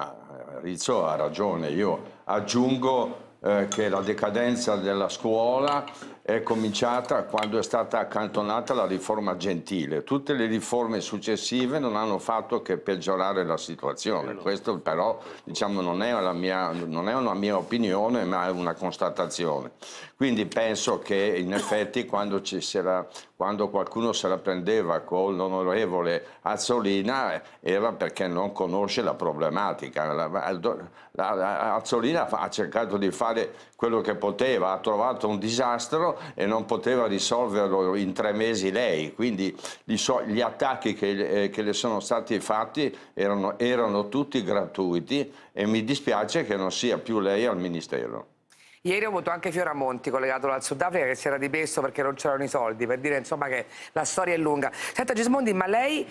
Ma eh, Rizzo ha ragione, io aggiungo eh, che la decadenza della scuola è cominciata quando è stata accantonata la riforma Gentile. Tutte le riforme successive non hanno fatto che peggiorare la situazione. Questo però diciamo, non, è mia, non, è una mia opinione ma è una constatazione. Quindi penso che in effetti quando, era, quando qualcuno se la prendeva con l'onorevole Azzolina era perché non conosce la problematica. La, la, la, Azzolina ha cercato di fare quello che poteva, ha trovato un disastro e non poteva risolverlo in tre mesi lei, quindi gli attacchi che, eh, che le sono stati fatti erano, erano tutti gratuiti e mi dispiace che non sia più lei al Ministero. Ieri ho avuto anche Fioramonti collegato al Sudafrica che si era dimesso perché non c'erano i soldi, per dire insomma che la storia è lunga. Senta Gismondi, ma lei...